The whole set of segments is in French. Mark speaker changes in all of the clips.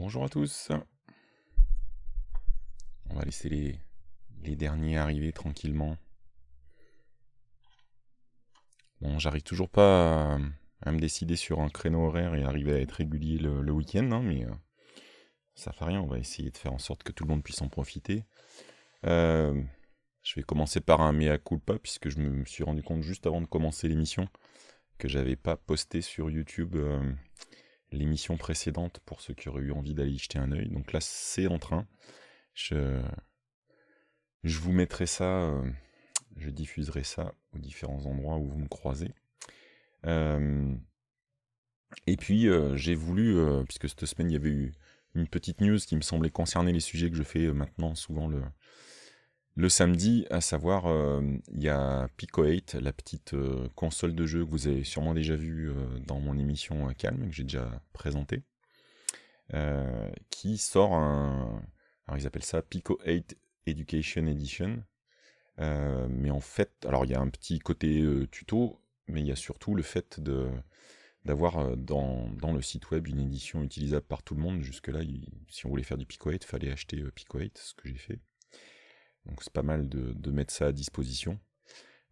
Speaker 1: Bonjour à tous. On va laisser les, les derniers arriver tranquillement. Bon, j'arrive toujours pas à, me décider sur un créneau horaire et arriver à être régulier le, week-end, hein, mais euh, ça fait rien. On va essayer de faire en sorte que tout le monde puisse en profiter. Euh, je vais commencer par un mea culpa, puisque je me suis rendu compte juste avant de commencer l'émission que j'avais pas posté sur YouTube euh, l'émission précédente pour ceux qui auraient eu envie d'aller y jeter un œil. Donc là, c'est en train. Je, je vous mettrai ça, euh, je diffuserai ça aux différents endroits où vous me croisez. Euh, et puis, euh, j'ai voulu, puisque cette semaine, il y avait eu une petite news qui me semblait concerner les sujets que je fais maintenant souvent le, le samedi, à savoir, euh, il y a Pico 8, la petite euh, console de jeu que vous avez sûrement déjà vue euh, dans mon émission Calme, que j'ai déjà présentée, qui sort un. Alors, ils appellent ça Pico 8 Education Edition. mais en fait, alors il y a un petit côté tuto, mais il y a surtout le fait de d'avoir dans, dans, le site web une édition utilisable par tout le monde. Jusque-là, si on voulait faire du Pico 8, il fallait acheter Pico 8, ce que j'ai fait. Donc c'est pas mal de, mettre ça à disposition.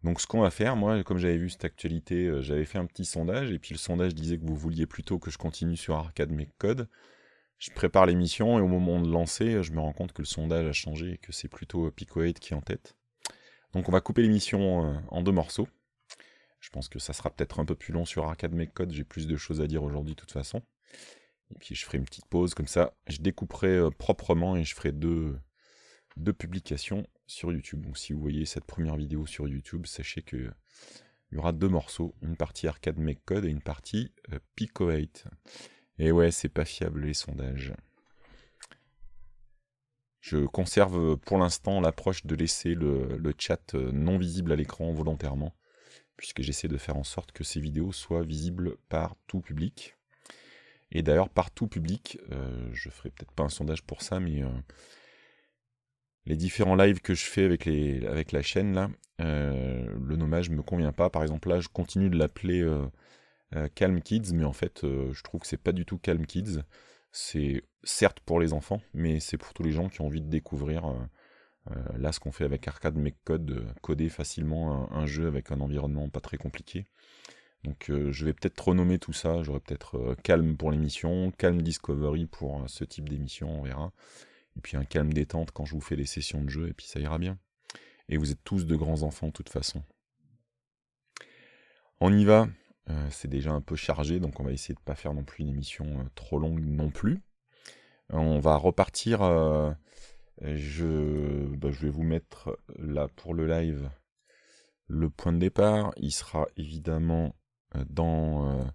Speaker 1: Donc ce qu'on va faire, moi, comme j'avais vu cette actualité, euh, j'avais fait un petit sondage, et puis le sondage disait que vous vouliez plutôt que je continue sur Arcade Code. Je prépare l'émission, et au moment de lancer, je me rends compte que le sondage a changé, et que c'est plutôt euh, pico qui est en tête. Donc on va couper l'émission euh, en deux morceaux. Je pense que ça sera peut-être un peu plus long sur Arcade Code, j'ai plus de choses à dire aujourd'hui de toute façon. Et puis je ferai une petite pause, comme ça je découperai proprement et je ferai deux, de publication sur YouTube. Donc si vous voyez cette première vidéo sur YouTube, sachez que euh, il y aura deux morceaux, une partie arcade make code et une partie euh, Pico 8. Et ouais, c'est pas fiable les sondages. Je conserve euh, pour l'instant l'approche de laisser le, chat non visible à l'écran volontairement, puisque j'essaie de faire en sorte que ces vidéos soient visibles par tout public. Et d'ailleurs, par tout public, je ferai peut-être pas un sondage pour ça, mais les différents lives que je fais avec, les, avec la chaîne, là, euh, le nommage me convient pas. Par exemple, là, je continue de l'appeler euh, euh, Calm Kids, mais en fait, je trouve que c'est pas du tout Calm Kids. C'est certes pour les enfants, mais c'est pour tous les gens qui ont envie de découvrir là ce qu'on fait avec Arcade Make Code, coder facilement un, un, jeu avec un environnement pas très compliqué. Donc je vais peut-être renommer tout ça, j'aurai peut-être Calm pour l'émission, Calm Discovery pour ce type d'émission, on verra et puis un calme détente quand je vous fais les sessions de jeu, et puis ça ira bien. Et vous êtes tous de grands enfants de toute façon. On y va, euh, c'est déjà un peu chargé, donc on va essayer de ne pas faire non plus une émission euh, trop longue non plus. On va repartir, euh, bah, je vais vous mettre là pour le live le point de départ, il sera évidemment dans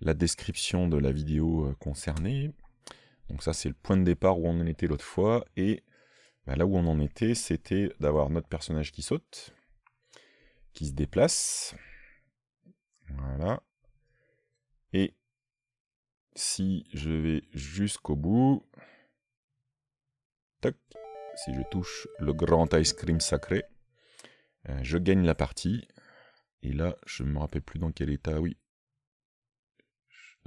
Speaker 1: la description de la vidéo concernée, donc ça, c'est le point de départ où on en était l'autre fois. Et bah, là où on en était, c'était d'avoir notre personnage qui saute, qui se déplace. Voilà. Et si je vais jusqu'au bout... tac, Si je touche le grand ice cream sacré, euh, je gagne la partie. Et là, je ne me rappelle plus dans quel état... Oui.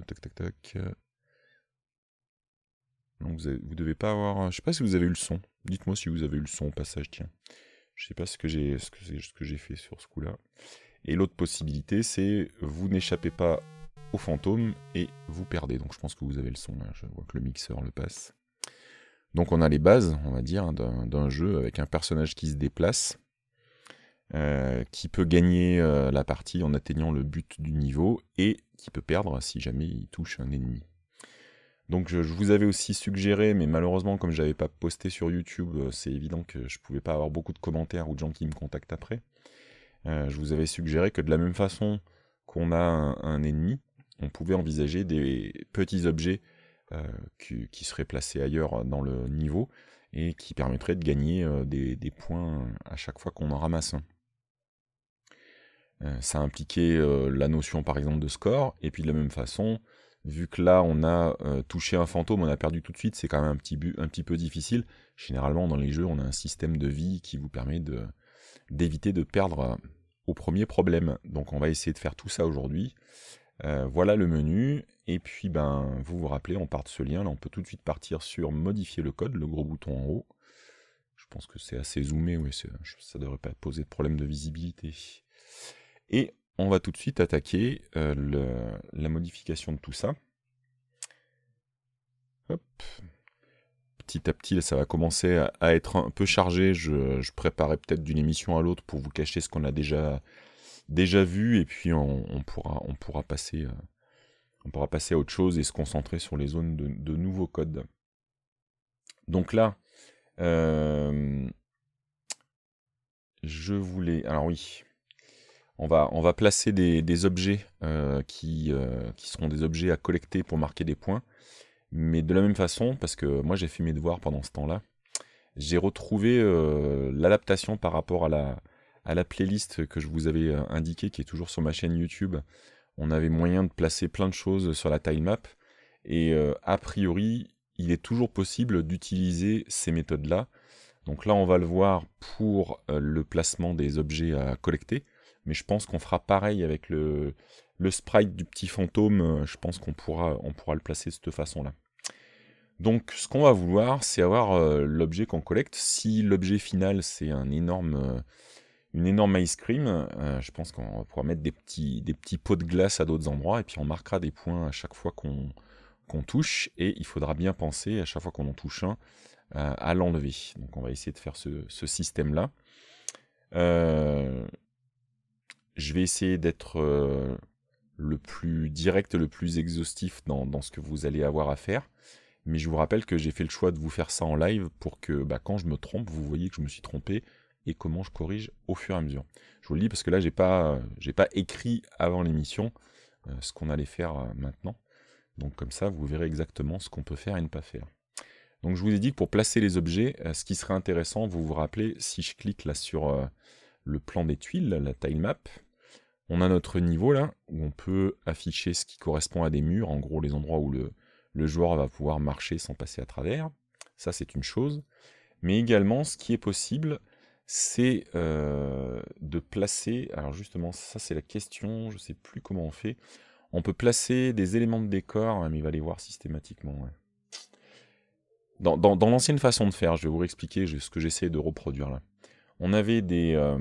Speaker 1: Tac, tac, tac. Donc vous, devez pas avoir. Je sais pas si vous avez eu le son. Dites-moi si vous avez eu le son au passage, tiens. Je sais pas ce que j'ai ce que j'ai fait sur ce coup-là. Et l'autre possibilité, c'est vous n'échappez pas au fantôme et vous perdez. Donc je pense que vous avez le son. Je vois que le mixeur le passe. Donc on a les bases, on va dire, hein, d'un jeu avec un personnage qui se déplace, euh, qui peut gagner euh, la partie en atteignant le but du niveau et qui peut perdre si jamais il touche un ennemi. Donc je, vous avais aussi suggéré, mais malheureusement comme je n'avais pas posté sur YouTube, euh, c'est évident que je ne pouvais pas avoir beaucoup de commentaires ou de gens qui me contactent après. Euh, je vous avais suggéré que de la même façon qu'on a un, ennemi, on pouvait envisager des petits objets euh, qui, seraient placés ailleurs dans le niveau et qui permettraient de gagner des, des, points à chaque fois qu'on en ramasse un. Ça impliquait la notion par exemple de score, et puis de la même façon, vu que là on a euh, touché un fantôme, on a perdu tout de suite, c'est quand même un petit, but, un petit peu difficile. Généralement dans les jeux, on a un système de vie qui vous permet d'éviter de perdre euh, au premier problème. Donc on va essayer de faire tout ça aujourd'hui. Euh, voilà le menu. Et puis ben vous vous rappelez, on part de ce lien, là on peut tout de suite partir sur modifier le code, le gros bouton en haut. Je pense que c'est assez zoomé, oui, ça devrait pas poser de problème de visibilité. Et on va tout de suite attaquer euh, la modification de tout ça. Hop. Petit à petit, ça va commencer à, être un peu chargé. Je, préparerai préparais peut-être d'une émission à l'autre pour vous cacher ce qu'on a déjà, déjà vu, et puis on, pourra, on, pourra passer, euh, on pourra passer à autre chose et se concentrer sur les zones de, nouveaux codes. Donc là, euh, je voulais... Alors oui, on va, on va placer des, objets euh, qui, euh, qui, seront des objets à collecter pour marquer des points. Mais de la même façon, parce que moi j'ai fait mes devoirs pendant ce temps-là, j'ai retrouvé euh, l'adaptation par rapport à la, à la playlist que je vous avais indiquée, qui est toujours sur ma chaîne YouTube. On avait moyen de placer plein de choses sur la tilemap. Et a priori, il est toujours possible d'utiliser ces méthodes-là. Donc là, on va le voir pour le placement des objets à collecter mais je pense qu'on fera pareil avec le, le sprite du petit fantôme, euh, je pense qu'on pourra, on pourra le placer de cette façon-là. Donc ce qu'on va vouloir, c'est avoir euh, l'objet qu'on collecte. Si l'objet final, c'est un énorme, euh, une énorme ice cream, je pense qu'on pourra mettre des petits, des petits pots de glace à d'autres endroits, et puis on marquera des points à chaque fois qu'on touche, et il faudra bien penser, à chaque fois qu'on en touche un, à l'enlever. Donc on va essayer de faire ce, ce système-là je vais essayer d'être euh, le plus direct, le plus exhaustif dans, ce que vous allez avoir à faire. Mais je vous rappelle que j'ai fait le choix de vous faire ça en live pour que bah, quand je me trompe, vous voyez que je me suis trompé et comment je corrige au fur et à mesure. Je vous le dis parce que là, j'ai pas, pas écrit avant l'émission euh, ce qu'on allait faire euh, maintenant. Donc comme ça, vous verrez exactement ce qu'on peut faire et ne pas faire. Donc je vous ai dit que pour placer les objets, ce qui serait intéressant, vous vous rappelez, si je clique là sur le plan des tuiles, la tile map. On a notre niveau là, où on peut afficher ce qui correspond à des murs, en gros les endroits où le, joueur va pouvoir marcher sans passer à travers. Ça c'est une chose. Mais également ce qui est possible, c'est euh, de placer, alors justement ça c'est la question, je ne sais plus comment on fait, on peut placer des éléments de décor, hein, mais il va les voir systématiquement. Dans, dans l'ancienne façon de faire, je vais vous réexpliquer ce que j'essaie de reproduire là on avait euh,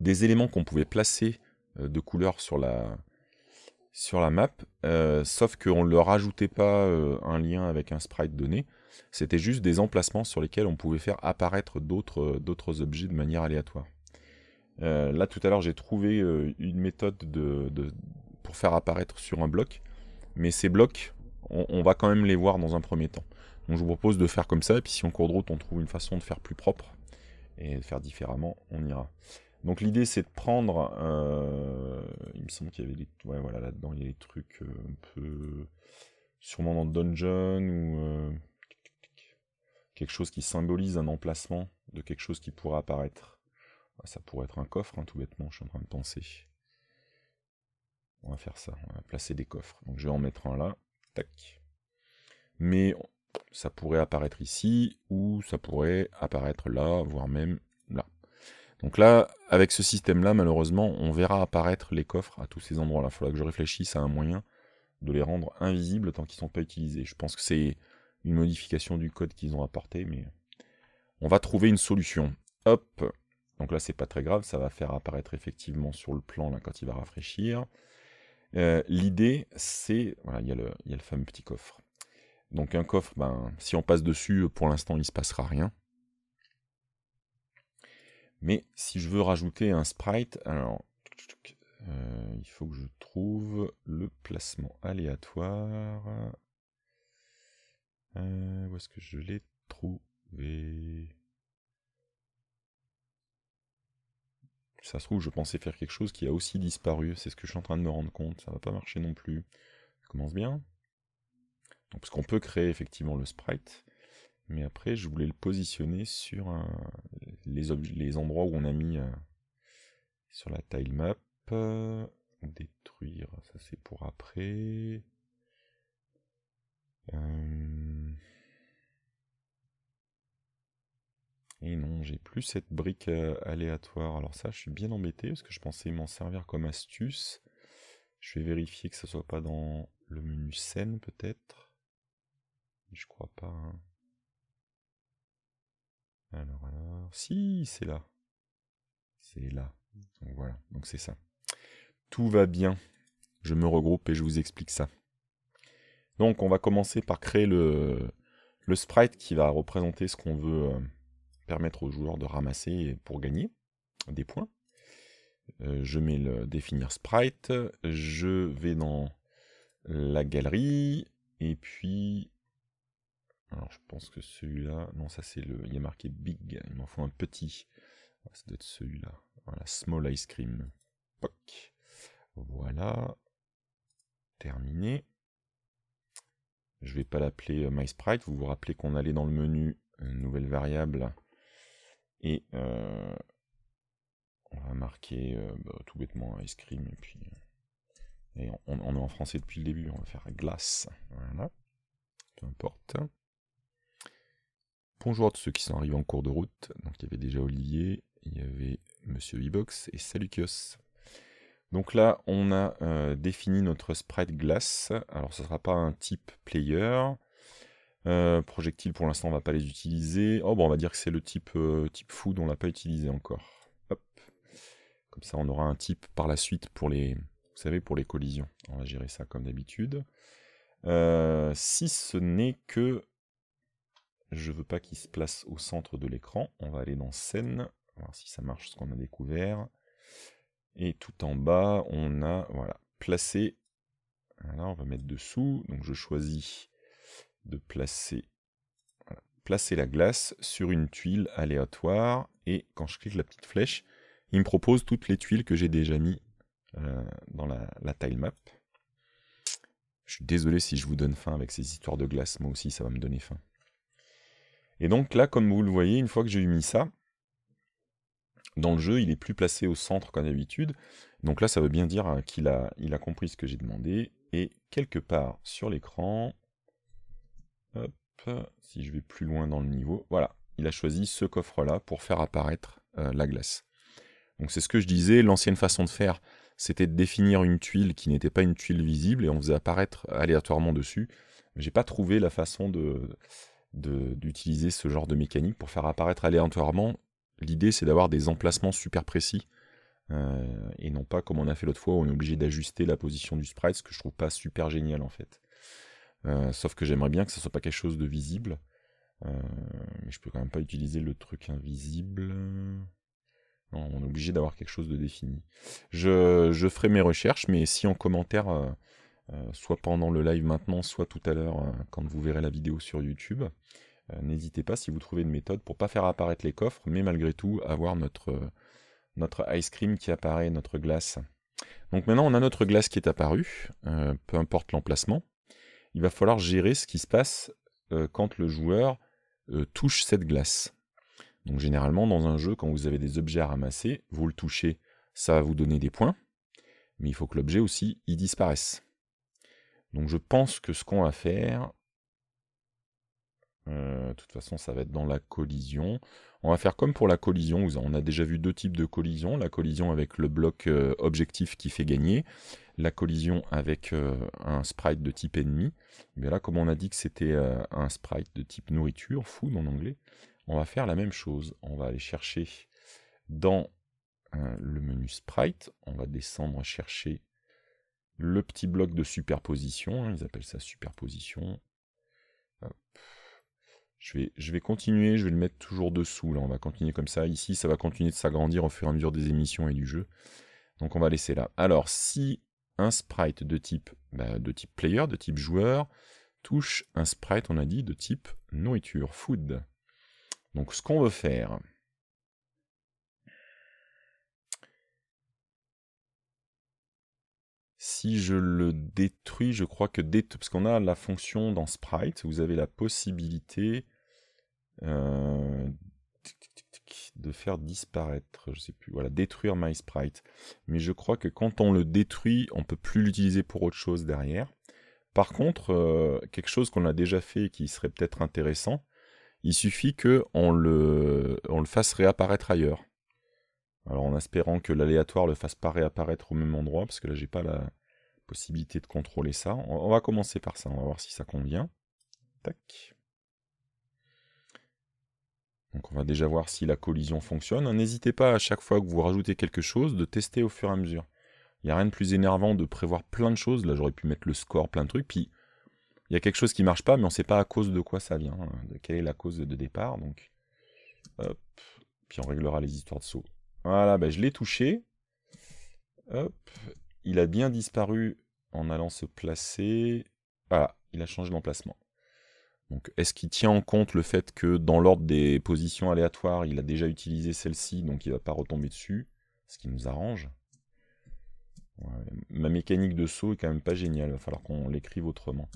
Speaker 1: des, éléments qu'on pouvait placer euh, de couleur sur la, sur la map, euh, sauf qu'on ne leur ajoutait pas un lien avec un sprite donné, c'était juste des emplacements sur lesquels on pouvait faire apparaître d'autres objets de manière aléatoire. là tout à l'heure j'ai trouvé une méthode pour faire apparaître sur un bloc, mais ces blocs, on, va quand même les voir dans un premier temps. Donc je vous propose de faire comme ça, et puis si on cours de route on trouve une façon de faire plus propre, et faire différemment, on ira. Donc l'idée c'est de prendre, euh, il me semble qu'il y avait des, ouais voilà là-dedans il y a des trucs euh, un peu, sûrement dans Dungeon ou euh, quelque chose qui symbolise un emplacement de quelque chose qui pourrait apparaître. Ah, ça pourrait être un coffre, hein, tout bêtement, je suis en train de penser. On va faire ça, on va placer des coffres. Donc je vais en mettre un là, tac. Mais ça pourrait apparaître ici, ou ça pourrait apparaître là, voire même là. Donc là, avec ce système-là, malheureusement, on verra apparaître les coffres à tous ces endroits-là. Il faudra que je réfléchisse à un moyen de les rendre invisibles tant qu'ils ne sont pas utilisés. Je pense que c'est une modification du code qu'ils ont apporté, mais on va trouver une solution. Hop Donc là, c'est pas très grave, ça va faire apparaître effectivement sur le plan là quand il va rafraîchir. Euh, l'idée, c'est... Voilà, il y, y a le fameux petit coffre. Donc un coffre, ben, si on passe dessus, pour l'instant, il ne se passera rien. Mais si je veux rajouter un sprite, alors euh, il faut que je trouve le placement aléatoire. Euh, où est-ce que je l'ai trouvé Ça se trouve, je pensais faire quelque chose qui a aussi disparu. C'est ce que je suis en train de me rendre compte. Ça va pas marcher non plus. commence bien parce qu'on peut créer effectivement le sprite, mais après je voulais le positionner sur les, endroits où on a mis euh, sur la tile map. Euh, détruire, ça c'est pour après. Euh, et non, j'ai plus cette brique aléatoire. Alors ça, je suis bien embêté parce que je pensais m'en servir comme astuce. Je vais vérifier que ça soit pas dans le menu scène peut-être. Je crois pas. Hein. Alors, alors. Si, c'est là. C'est là. Donc voilà, donc c'est ça. Tout va bien. Je me regroupe et je vous explique ça. Donc on va commencer par créer le, le sprite qui va représenter ce qu'on veut euh, permettre aux joueurs de ramasser pour gagner des points. Euh, je mets le définir sprite. Je vais dans la galerie. Et puis alors je pense que celui-là, non ça c'est le, il y a marqué big, il m'en faut un petit. Ça doit être celui-là. Voilà, small ice cream. Poc. Voilà. Terminé. Je vais pas l'appeler euh, my MySprite. Vous vous rappelez qu'on allait dans le menu euh, nouvelle variable et euh, on va marquer bah, tout bêtement ice cream et puis on, on, est en français depuis le début. On va faire glace. Voilà. Peu importe. Bonjour à tous ceux qui sont arrivés en cours de route. Donc il y avait déjà Olivier, il y avait Monsieur E-Box et Salut Donc là, on a euh, défini notre sprite glace. Alors ce ne sera pas un type player. Euh, projectile pour l'instant on va pas les utiliser. Oh bon on va dire que c'est le type, euh, type food, on l'a pas utilisé encore. Hop. Comme ça on aura un type par la suite pour les. Vous savez, pour les collisions. On va gérer ça comme d'habitude. si ce n'est que je veux pas qu'il se place au centre de l'écran. On va aller dans scène, voir si ça marche ce qu'on a découvert. Et tout en bas, on a voilà, placé. on va mettre dessous. Donc je choisis de placer placer la glace sur une tuile aléatoire et quand je clique la petite flèche, il me propose toutes les tuiles que j'ai déjà mis euh, dans la, la map. Je suis désolé si je vous donne faim avec ces histoires de glace, moi aussi ça va me donner faim. Et donc là, comme vous le voyez, une fois que j'ai mis ça, dans le jeu, il est plus placé au centre qu'en d'habitude. Donc là, ça veut bien dire hein, qu'il a, il a compris ce que j'ai demandé. Et quelque part sur l'écran, si je vais plus loin dans le niveau, voilà, il a choisi ce coffre-là pour faire apparaître euh, la glace. Donc c'est ce que je disais, l'ancienne façon de faire, c'était de définir une tuile qui n'était pas une tuile visible et on faisait apparaître aléatoirement dessus. J'ai pas trouvé la façon de, d'utiliser ce genre de mécanique pour faire apparaître aléatoirement. L'idée, c'est d'avoir des emplacements super précis. Euh, et non pas comme on a fait l'autre fois où on est obligé d'ajuster la position du sprite, ce que je trouve pas super génial en fait. Euh, sauf que j'aimerais bien que ça soit pas quelque chose de visible. Euh, mais je peux quand même pas utiliser le truc invisible. on est obligé d'avoir quelque chose de défini. Je, je, ferai mes recherches, mais si en commentaire euh, soit pendant le live maintenant, soit tout à l'heure euh, quand vous verrez la vidéo sur YouTube. Euh, n'hésitez pas si vous trouvez une méthode pour pas faire apparaître les coffres, mais malgré tout avoir notre, ice cream qui apparaît, notre glace. Donc maintenant on a notre glace qui est apparue, peu importe l'emplacement. Il va falloir gérer ce qui se passe quand le joueur touche cette glace. Donc généralement dans un jeu, quand vous avez des objets à ramasser, vous le touchez, ça va vous donner des points, mais il faut que l'objet aussi y disparaisse. Donc je pense que ce qu'on va faire, euh, de toute façon ça va être dans la collision. On va faire comme pour la collision, on a déjà vu deux types de collisions. la collision avec le bloc euh, objectif qui fait gagner, la collision avec euh, un sprite de type ennemi. Mais là comme on a dit que c'était un sprite de type nourriture, food en anglais, on va faire la même chose. On va aller chercher dans le menu sprite, on va descendre chercher le petit bloc de superposition, hein, ils appellent ça superposition. Je vais, je vais continuer, je vais le mettre toujours dessous, là on va continuer comme ça, ici ça va continuer de s'agrandir au fur et à mesure des émissions et du jeu. Donc on va laisser là. Alors si un sprite de type, bah, de type player, de type joueur, touche un sprite, on a dit, de type nourriture, food. Donc ce qu'on veut faire, Si je le détruis, je crois que parce qu'on a la fonction dans Sprite, vous avez la possibilité euh, de faire disparaître, je sais plus, voilà, détruire My Sprite. Mais je crois que quand on le détruit, on ne peut plus l'utiliser pour autre chose derrière. Par contre, euh, quelque chose qu'on a déjà fait et qui serait peut-être intéressant, il suffit qu'on le, on le fasse réapparaître ailleurs. Alors en espérant que l'aléatoire le fasse pas réapparaître au même endroit, parce que là j'ai pas la possibilité de contrôler ça. On va commencer par ça, on va voir si ça convient. Tac. Donc on va déjà voir si la collision fonctionne. N'hésitez pas à chaque fois que vous rajoutez quelque chose de tester au fur et à mesure. Il n'y a rien de plus énervant de prévoir plein de choses. Là j'aurais pu mettre le score, plein de trucs, puis il y a quelque chose qui ne marche pas, mais on ne sait pas à cause de quoi ça vient, hein. de quelle est la cause de départ. Donc, hop, puis on réglera les histoires de saut. Voilà, ben, je l'ai touché. Hop. Il a bien disparu en allant se placer. Voilà, il a changé d'emplacement. Donc, est-ce qu'il tient en compte le fait que dans l'ordre des positions aléatoires, il a déjà utilisé celle-ci, donc il ne va pas retomber dessus Ce qui nous arrange. ma mécanique de saut est quand même pas géniale, il va falloir qu'on l'écrive autrement.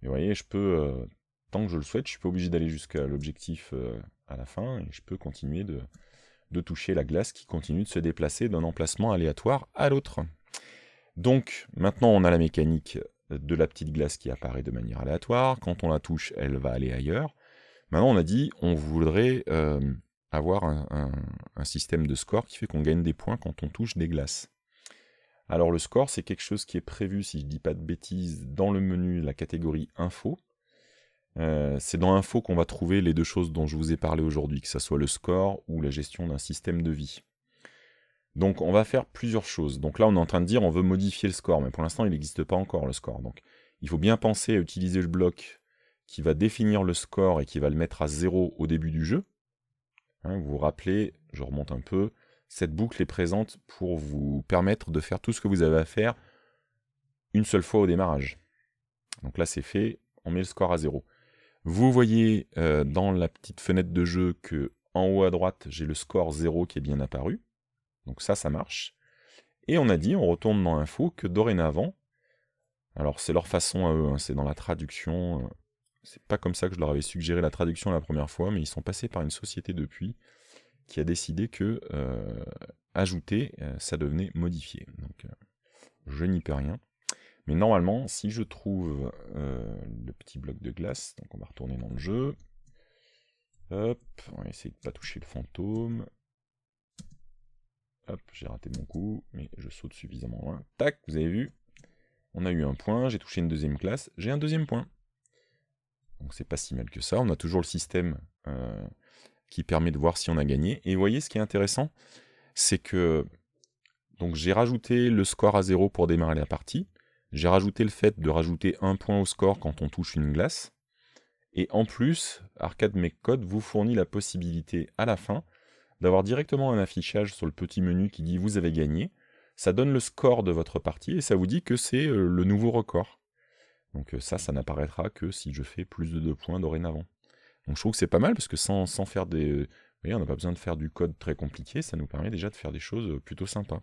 Speaker 1: Mais vous voyez, je peux, euh, tant que je le souhaite, je suis pas obligé d'aller jusqu'à l'objectif euh, à la fin, et je peux continuer de, de toucher la glace qui continue de se déplacer d'un emplacement aléatoire à l'autre. Donc maintenant on a la mécanique de la petite glace qui apparaît de manière aléatoire. Quand on la touche, elle va aller ailleurs. Maintenant on a dit on voudrait euh, avoir un, système de score qui fait qu'on gagne des points quand on touche des glaces. Alors le score, c'est quelque chose qui est prévu, si je ne dis pas de bêtises, dans le menu la catégorie info. Euh, c'est dans Info qu'on va trouver les deux choses dont je vous ai parlé aujourd'hui, que ce soit le score ou la gestion d'un système de vie. Donc on va faire plusieurs choses. Donc là on est en train de dire on veut modifier le score, mais pour l'instant il n'existe pas encore le score. Donc il faut bien penser à utiliser le bloc qui va définir le score et qui va le mettre à zéro au début du jeu. Hein, vous vous rappelez, je remonte un peu, cette boucle est présente pour vous permettre de faire tout ce que vous avez à faire une seule fois au démarrage. Donc là c'est fait, on met le score à zéro vous voyez euh, dans la petite fenêtre de jeu que en haut à droite, j'ai le score 0 qui est bien apparu. Donc ça, ça marche. Et on a dit, on retourne dans info que dorénavant, alors c'est leur façon à eux, hein, c'est dans la traduction, euh, c'est pas comme ça que je leur avais suggéré la traduction la première fois, mais ils sont passés par une société depuis qui a décidé que euh, ajouter, ça devenait modifier. Donc je n'y perds rien. Mais normalement, si je trouve euh, le petit bloc de glace, donc on va retourner dans le jeu. Hop, on va essayer de pas toucher le fantôme. Hop, j'ai raté mon coup, mais je saute suffisamment loin. Tac, vous avez vu On a eu un point, j'ai touché une deuxième classe, j'ai un deuxième point. Donc c'est pas si mal que ça, on a toujours le système euh, qui permet de voir si on a gagné. Et vous voyez, ce qui est intéressant, c'est que donc j'ai rajouté le score à zéro pour démarrer la partie. J'ai rajouté le fait de rajouter un point au score quand on touche une glace. Et en plus, Arcade Make Code vous fournit la possibilité à la fin d'avoir directement un affichage sur le petit menu qui dit vous avez gagné. Ça donne le score de votre partie et ça vous dit que c'est euh, le nouveau record. Donc euh, ça, ça n'apparaîtra que si je fais plus de deux points dorénavant. Donc je trouve que c'est pas mal parce que sans, sans faire des... Euh, vous voyez, on n'a pas besoin de faire du code très compliqué, ça nous permet déjà de faire des choses plutôt sympas.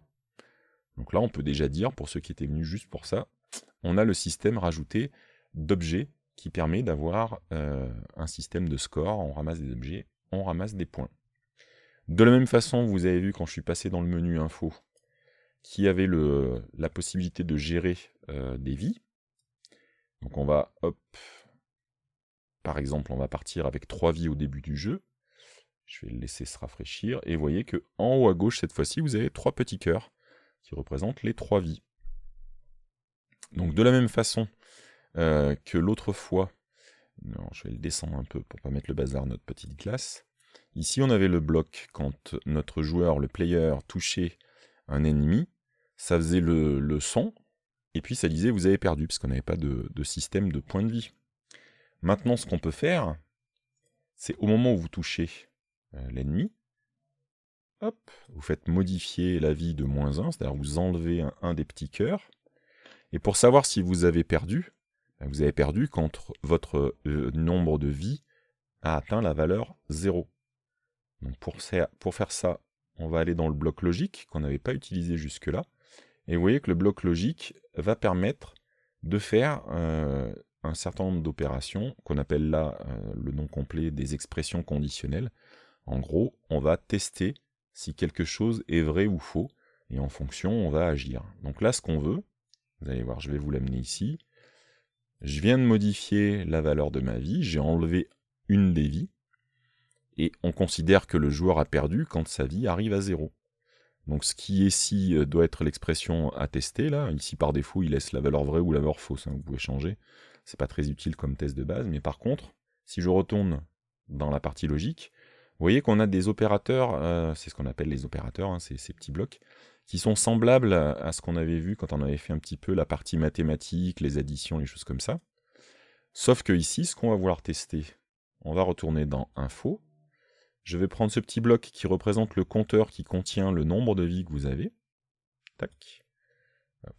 Speaker 1: Donc là, on peut déjà dire, pour ceux qui étaient venus juste pour ça, on a le système rajouté d'objets qui permet d'avoir euh, un système de score. On ramasse des objets, on ramasse des points. De la même façon, vous avez vu quand je suis passé dans le menu info, qui avait la possibilité de gérer euh, des vies. Donc on va, hop, par exemple, on va partir avec 3 vies au début du jeu. Je vais le laisser se rafraîchir. Et vous voyez que en haut à gauche, cette fois-ci, vous avez trois petits cœurs qui représentent les trois vies. Donc de la même façon euh, que l'autre fois, non, je vais le descendre un peu pour pas mettre le bazar notre petite glace. Ici on avait le bloc quand notre joueur, le player, touchait un ennemi, ça faisait le, le son, et puis ça disait vous avez perdu, parce qu'on n'avait pas de, système de points de vie. Maintenant ce qu'on peut faire, c'est au moment où vous touchez euh, l'ennemi, hop, vous faites modifier la vie de moins 1, c'est-à-dire vous enlevez un, des petits cœurs, et pour savoir si vous avez perdu, ben, vous avez perdu quand votre euh, nombre de vies a atteint la valeur 0. Donc pour, faire ça, on va aller dans le bloc logique qu'on n'avait pas utilisé jusque-là. Et vous voyez que le bloc logique va permettre de faire euh, un certain nombre d'opérations qu'on appelle là euh, le nom complet des expressions conditionnelles. En gros, on va tester si quelque chose est vrai ou faux, et en fonction, on va agir. Donc là, ce qu'on veut, vous allez voir, je vais vous l'amener ici. Je viens de modifier la valeur de ma vie, j'ai enlevé une des vies, et on considère que le joueur a perdu quand sa vie arrive à zéro. Donc ce qui est ici euh, doit être l'expression à tester là. Ici par défaut il laisse la valeur vraie ou la valeur fausse, hein, vous pouvez changer. C'est pas très utile comme test de base, mais par contre, si je retourne dans la partie logique, vous voyez qu'on a des opérateurs, euh, c'est ce qu'on appelle les opérateurs, hein, ces petits blocs, qui sont semblables à, ce qu'on avait vu quand on avait fait un petit peu la partie mathématique, les additions, les choses comme ça. Sauf que ici, ce qu'on va vouloir tester, on va retourner dans Info. Je vais prendre ce petit bloc qui représente le compteur qui contient le nombre de vies que vous avez. Tac.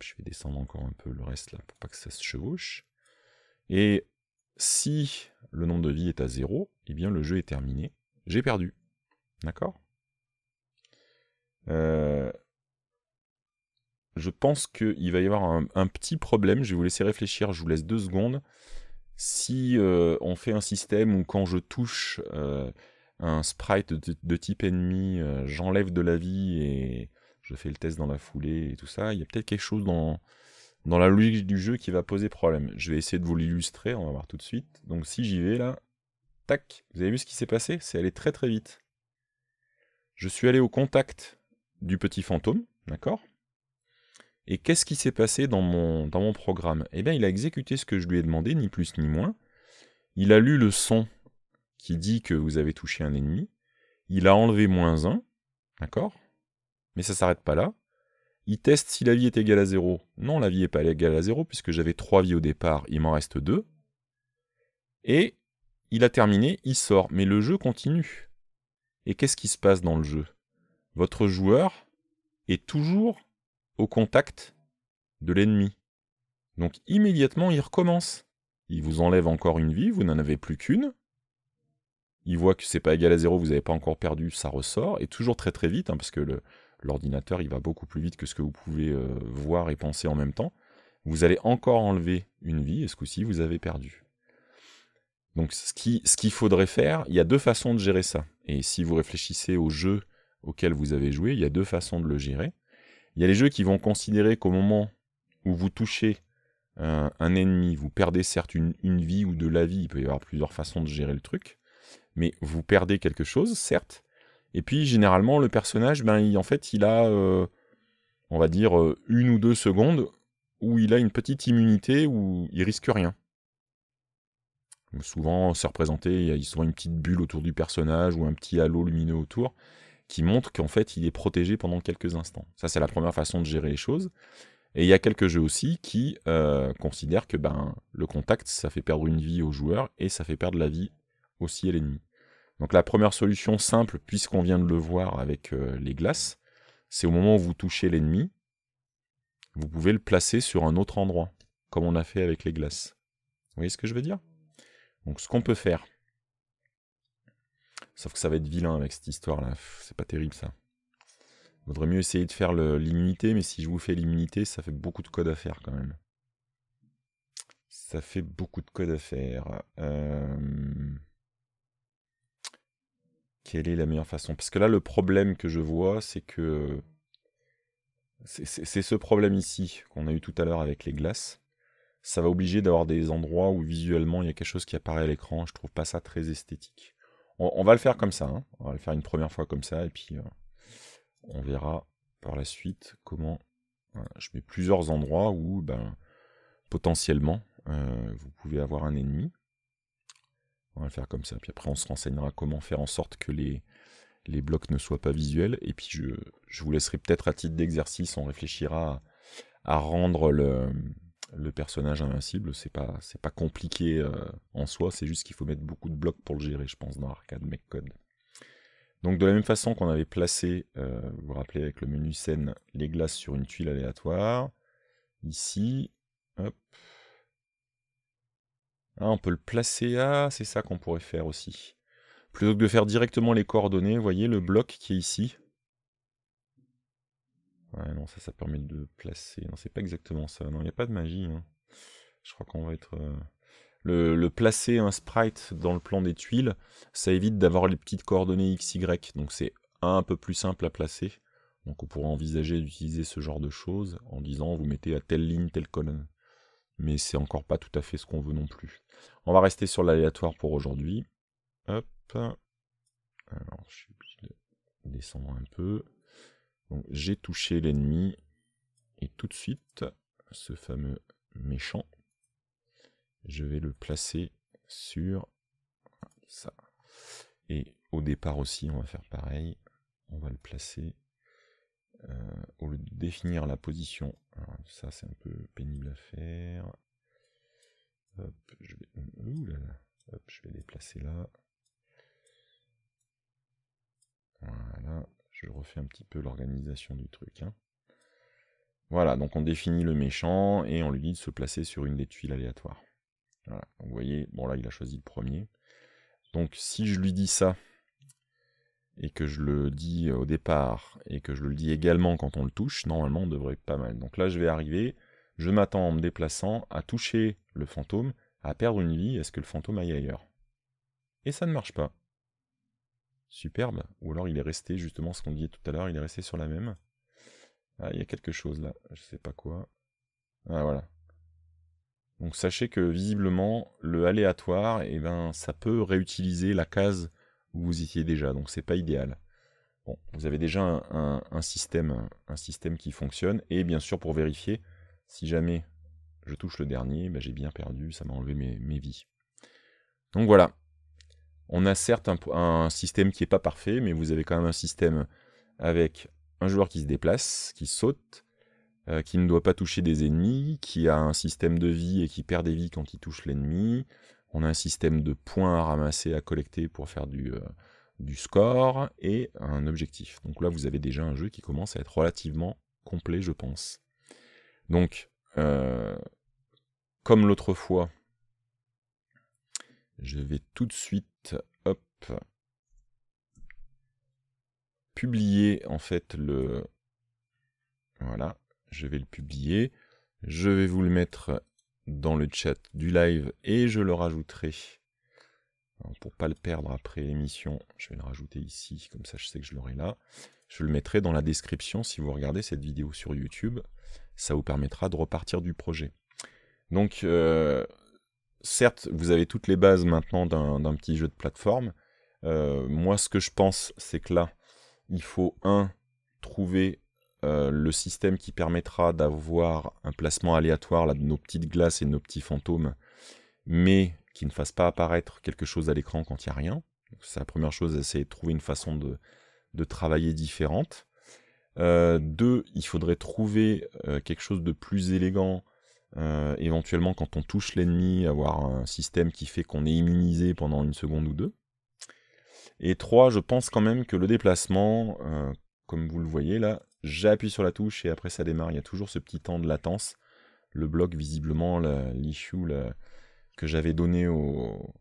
Speaker 1: je vais descendre encore un peu le reste là pour pas que ça se chevauche. Et si le nombre de vies est à 0, eh bien le jeu est terminé. J'ai perdu. D'accord euh, je pense qu'il va y avoir un, petit problème. Je vais vous laisser réfléchir, je vous laisse deux secondes. Si euh, on fait un système où quand je touche euh, un sprite de, type ennemi, euh, j'enlève de la vie et je fais le test dans la foulée et tout ça, il y a peut-être quelque chose dans, dans la logique du jeu qui va poser problème. Je vais essayer de vous l'illustrer, on va voir tout de suite. Donc si j'y vais là, tac, vous avez vu ce qui s'est passé C'est allé très très vite. Je suis allé au contact du petit fantôme, d'accord et qu'est-ce qui s'est passé dans mon, dans mon programme Eh bien, il a exécuté ce que je lui ai demandé, ni plus ni moins. Il a lu le son qui dit que vous avez touché un ennemi. Il a enlevé moins 1, d'accord Mais ça s'arrête pas là. Il teste si la vie est égale à 0. Non, la vie n'est pas égale à 0, puisque j'avais 3 vies au départ, il m'en reste 2. Et il a terminé, il sort, mais le jeu continue. Et qu'est-ce qui se passe dans le jeu Votre joueur est toujours au contact de l'ennemi. Donc immédiatement, il recommence. Il vous enlève encore une vie, vous n'en avez plus qu'une. Il voit que c'est pas égal à zéro, vous n'avez pas encore perdu, ça ressort, et toujours très très vite, hein, parce que l'ordinateur il va beaucoup plus vite que ce que vous pouvez euh, voir et penser en même temps. Vous allez encore enlever une vie, et ce coup-ci vous avez perdu. Donc ce qu'il ce faudrait faire, il y a deux façons de gérer ça. Et si vous réfléchissez au jeu auquel vous avez joué, il y a deux façons de le gérer. Il y a les jeux qui vont considérer qu'au moment où vous touchez un, ennemi, vous perdez certes une, vie ou de la vie, il peut y avoir plusieurs façons de gérer le truc, mais vous perdez quelque chose, certes. Et puis généralement, le personnage, ben, il, en fait, il a, euh, on va dire, euh, une ou deux secondes où il a une petite immunité, où il risque rien. Souvent, c'est représenté, il y a souvent une petite bulle autour du personnage ou un petit halo lumineux autour qui montre qu'en fait il est protégé pendant quelques instants. Ça c'est la première façon de gérer les choses. Et il y a quelques jeux aussi qui euh, considèrent que ben, le contact, ça fait perdre une vie au joueur et ça fait perdre la vie aussi à l'ennemi. Donc la première solution simple, puisqu'on vient de le voir avec euh, les glaces, c'est au moment où vous touchez l'ennemi, vous pouvez le placer sur un autre endroit, comme on a fait avec les glaces. Vous voyez ce que je veux dire Donc ce qu'on peut faire, Sauf que ça va être vilain avec cette histoire-là. C'est pas terrible ça. Vaudrait mieux essayer de faire l'immunité, mais si je vous fais l'immunité, ça fait beaucoup de code à faire quand même. Ça fait beaucoup de code à faire. Euh, quelle est la meilleure façon Parce que là, le problème que je vois, c'est que... C'est ce problème ici qu'on a eu tout à l'heure avec les glaces. Ça va obliger d'avoir des endroits où visuellement il y a quelque chose qui apparaît à l'écran. Je trouve pas ça très esthétique on, va le faire comme ça. Hein. On va le faire une première fois comme ça, et puis euh, on verra par la suite comment. Euh, je mets plusieurs endroits où ben, potentiellement euh, vous pouvez avoir un ennemi. On va le faire comme ça. Puis après, on se renseignera comment faire en sorte que les, les blocs ne soient pas visuels. Et puis, je, je vous laisserai peut-être à titre d'exercice, on réfléchira à rendre le, le personnage invincible, c'est pas c'est pas compliqué euh, en soi, c'est juste qu'il faut mettre beaucoup de blocs pour le gérer, je pense, dans Arcade Make Code. Donc de la même façon qu'on avait placé, euh, vous vous rappelez avec le menu scène, les glaces sur une tuile aléatoire, ici, ah, on peut le placer à, ah, c'est ça qu'on pourrait faire aussi. Plutôt que de faire directement les coordonnées, vous voyez le bloc qui est ici, Ouais, non, ça, ça permet de placer. Non, c'est pas exactement ça. Non, il n'y a pas de magie. Hein. Je crois qu'on va être... Euh, le, placer un sprite dans le plan des tuiles, ça évite d'avoir les petites coordonnées x, y, Donc c'est un peu plus simple à placer. Donc on pourrait envisager d'utiliser ce genre de choses en disant vous mettez à telle ligne, telle colonne. Mais c'est encore pas tout à fait ce qu'on veut non plus. On va rester sur l'aléatoire pour aujourd'hui. Hop. Alors je suis descendre un peu. Donc j'ai touché l'ennemi et tout de suite, ce fameux méchant, je vais le placer sur ça. Et au départ aussi, on va faire pareil. On va le placer euh, au lieu de définir la position. ça, c'est un peu pénible à faire. je vais, Ouh là je vais déplacer là. Voilà. Je refais un petit peu l'organisation du truc. Hein. Voilà, donc on définit le méchant et on lui dit de se placer sur une des tuiles aléatoires. vous voyez, bon là il a choisi le premier. Donc si je lui dis ça, et que je le dis au départ, et que je le dis également quand on le touche, normalement on devrait être pas mal. Donc là je vais arriver, je m'attends en me déplaçant à toucher le fantôme, à perdre une vie, est-ce que le fantôme aille ailleurs Et ça ne marche pas. Superbe. Ou alors il est resté justement ce qu'on disait tout à l'heure, il est resté sur la même. Ah, il y a quelque chose là, je sais pas quoi. Ah voilà. Donc sachez que visiblement le aléatoire, eh ben, ça peut réutiliser la case où vous étiez déjà, donc c'est pas idéal. Bon, vous avez déjà un, système, un système qui fonctionne, et bien sûr pour vérifier, si jamais je touche le dernier, ben, j'ai bien perdu, ça m'a enlevé mes vies. Donc voilà, on a certes un, système qui n'est pas parfait, mais vous avez quand même un système avec un joueur qui se déplace, qui saute, euh, qui ne doit pas toucher des ennemis, qui a un système de vie et qui perd des vies quand il touche l'ennemi. On a un système de points à ramasser, à collecter pour faire du, euh, score et un objectif. Donc là, vous avez déjà un jeu qui commence à être relativement complet, je pense. Donc, euh, comme l'autre fois, je vais tout de suite publier en fait le... Voilà, je vais le publier. Je vais vous le mettre dans le chat du live et je le rajouterai. Pour pour pas le perdre après l'émission, je vais le rajouter ici, comme ça je sais que je l'aurai là. Je le mettrai dans la description si vous regardez cette vidéo sur YouTube. Ça vous permettra de repartir du projet. Donc euh, certes, vous avez toutes les bases maintenant d'un petit jeu de plateforme. Euh, moi, ce que je pense, c'est que là, il faut, un, trouver euh, le système qui permettra d'avoir un placement aléatoire là, de nos petites glaces et nos petits fantômes, mais qui ne fasse pas apparaître quelque chose à l'écran quand il n'y a rien. C'est la première chose, c'est de trouver une façon de, travailler différente. Euh, deux, il faudrait trouver quelque chose de plus élégant euh, éventuellement, quand on touche l'ennemi, avoir un système qui fait qu'on est immunisé pendant une seconde ou deux. Et trois, je pense quand même que le déplacement, euh, comme vous le voyez là, j'appuie sur la touche et après ça démarre. Il y a toujours ce petit temps de latence. Le bloc, visiblement, l'issue que j'avais donné au,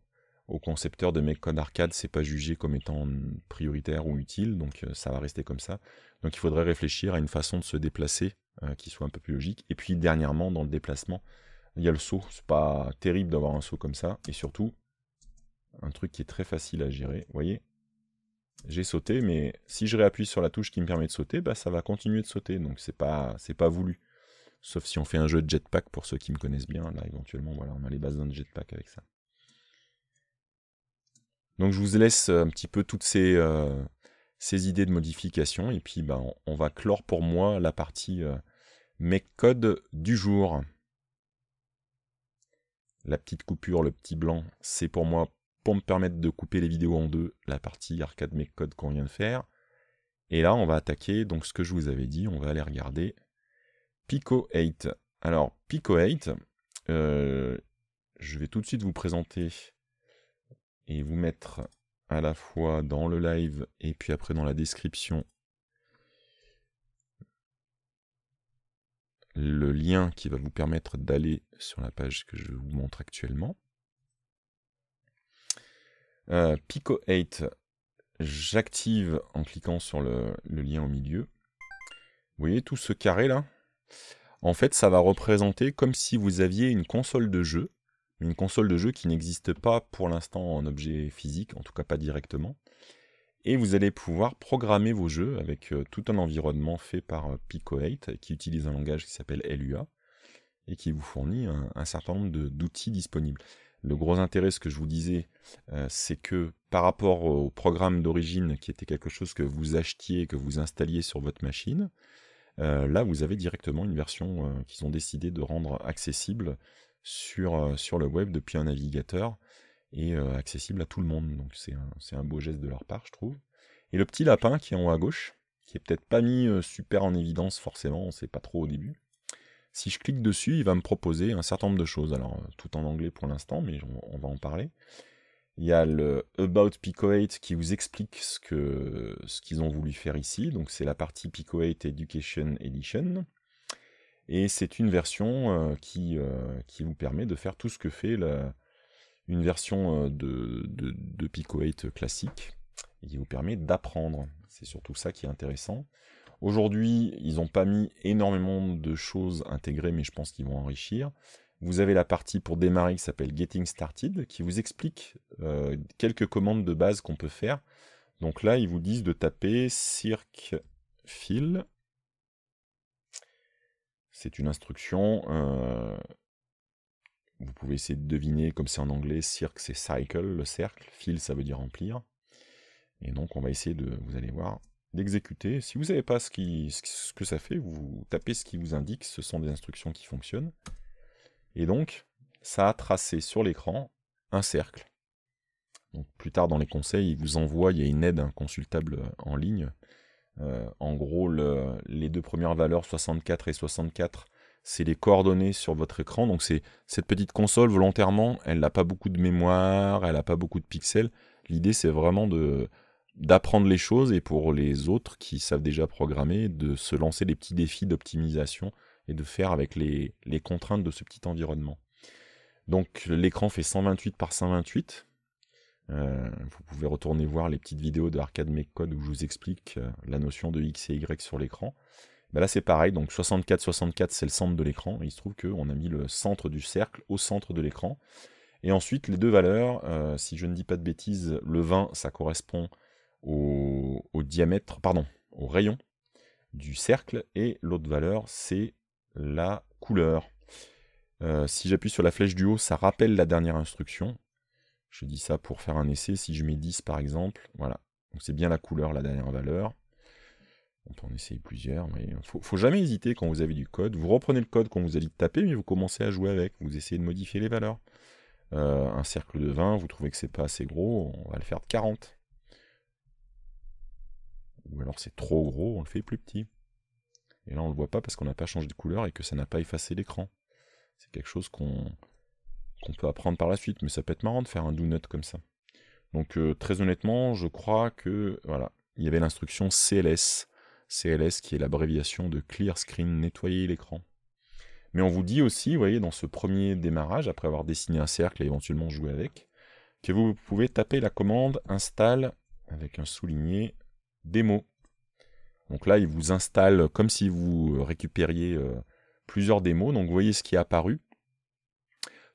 Speaker 1: au, concepteur de mes codes arcade, c'est pas jugé comme étant prioritaire ou utile, donc euh, ça va rester comme ça. Donc il faudrait réfléchir à une façon de se déplacer euh, qui soit un peu plus logique. Et puis dernièrement, dans le déplacement, il y a le saut. C'est pas terrible d'avoir un saut comme ça. Et surtout, un truc qui est très facile à gérer. Vous voyez J'ai sauté, mais si je réappuie sur la touche qui me permet de sauter, bah, ça va continuer de sauter. Donc c'est pas, c'est pas voulu. Sauf si on fait un jeu de jetpack pour ceux qui me connaissent bien. Là, éventuellement, voilà, on a les bases d'un jetpack avec ça. Donc je vous laisse un petit peu toutes ces, euh, ces idées de modification. Et puis, ben on, va clore pour moi la partie euh, code du jour. La petite coupure, le petit blanc, c'est pour moi pour me permettre de couper les vidéos en deux, la partie arcade mes code qu'on vient de faire. Et là, on va attaquer donc ce que je vous avais dit, on va aller regarder Pico 8. Alors, Pico 8, euh, je vais tout de suite vous présenter et vous mettre à la fois dans le live et puis après dans la description le lien qui va vous permettre d'aller sur la page que je vous montre actuellement. Euh, Pico 8, j'active en cliquant sur le, lien au milieu. Vous voyez tout ce carré là En fait, ça va représenter comme si vous aviez une console de jeu une console de jeu qui n'existe pas pour l'instant en objet physique, en tout cas pas directement. Et vous allez pouvoir programmer vos jeux avec euh, tout un environnement fait par euh, Pico8 qui utilise un langage qui s'appelle LUA et qui vous fournit un, certain nombre d'outils disponibles. Le gros intérêt, ce que je vous disais, euh, c'est que par rapport au programme d'origine qui était quelque chose que vous achetiez, que vous installiez sur votre machine, là vous avez directement une version qu'ils ont décidé de rendre accessible sur, euh, sur le web depuis un navigateur et euh, accessible à tout le monde. Donc c'est un, un, beau geste de leur part, je trouve. Et le petit lapin qui est en haut à gauche, qui est peut-être pas mis euh, super en évidence forcément, on ne sait pas trop au début. Si je clique dessus, il va me proposer un certain nombre de choses. Alors tout en anglais pour l'instant, mais on, va en parler. Il y a le About Pico8 qui vous explique ce qu'ils ce qu'ils ont voulu faire ici. Donc c'est la partie Pico8 Education Edition. Et c'est une version euh, qui, euh, qui vous permet de faire tout ce que fait une version euh, de, Pico 8 classique et qui vous permet d'apprendre. C'est surtout ça qui est intéressant. Aujourd'hui, ils n'ont pas mis énormément de choses intégrées, mais je pense qu'ils vont enrichir. Vous avez la partie pour démarrer qui s'appelle Getting Started, qui vous explique quelques commandes de base qu'on peut faire. Donc là, ils vous disent de taper "cirque file". C'est une instruction. Euh, vous pouvez essayer de deviner, comme c'est en anglais, cirque c'est cycle, le cercle, fill, ça veut dire remplir. Et donc on va essayer de, vous allez voir, d'exécuter. Si vous n'avez pas ce, ce que ça fait, vous tapez ce qui vous indique, ce sont des instructions qui fonctionnent. Et donc, ça a tracé sur l'écran un cercle. Donc plus tard dans les conseils, il vous envoie, il y a une aide consultable en ligne euh, en gros, les deux premières valeurs 64 et 64 c'est les coordonnées sur votre écran. Donc c'est cette petite console volontairement, elle n'a pas beaucoup de mémoire, elle n'a pas beaucoup de pixels. L'idée c'est vraiment de d'apprendre les choses et pour les autres qui savent déjà programmer, de se lancer des petits défis d'optimisation et de faire avec les, les, contraintes de ce petit environnement. Donc l'écran fait 128 par 128, euh, vous pouvez retourner voir les petites vidéos de Arcade où je vous explique euh, la notion de X et Y sur l'écran. Bah là c'est pareil, donc 64-64 c'est le centre de l'écran, il se trouve qu'on a mis le centre du cercle au centre de l'écran. Et ensuite les deux valeurs, euh, si je ne dis pas de bêtises, le 20 ça correspond au, diamètre, pardon, au rayon du cercle, et l'autre valeur c'est la couleur. si j'appuie sur la flèche du haut, ça rappelle la dernière instruction, je dis ça pour faire un essai. Si je mets 10 par exemple, voilà. Donc c'est bien la couleur, la dernière valeur. On peut en essayer plusieurs, mais faut, faut jamais hésiter quand vous avez du code. Vous reprenez le code quand vous allez taper, mais vous commencez à jouer avec. Vous essayez de modifier les valeurs. Euh, un cercle de 20, vous trouvez que c'est pas assez gros, on va le faire de 40. Ou alors c'est trop gros, on le fait plus petit. Et là on le voit pas parce qu'on n'a pas changé de couleur et que ça n'a pas effacé l'écran. C'est quelque chose qu'on qu'on peut apprendre par la suite, mais ça peut être marrant de faire un do not comme ça. Donc euh, très honnêtement, je crois que voilà, il y avait l'instruction CLS, CLS qui est l'abréviation de clear screen, nettoyer l'écran. Mais on vous dit aussi, vous voyez, dans ce premier démarrage, après avoir dessiné un cercle et éventuellement joué avec, que vous pouvez taper la commande install avec un souligné démo. Donc là, il vous installe comme si vous récupériez euh, plusieurs démos. Donc vous voyez ce qui est apparu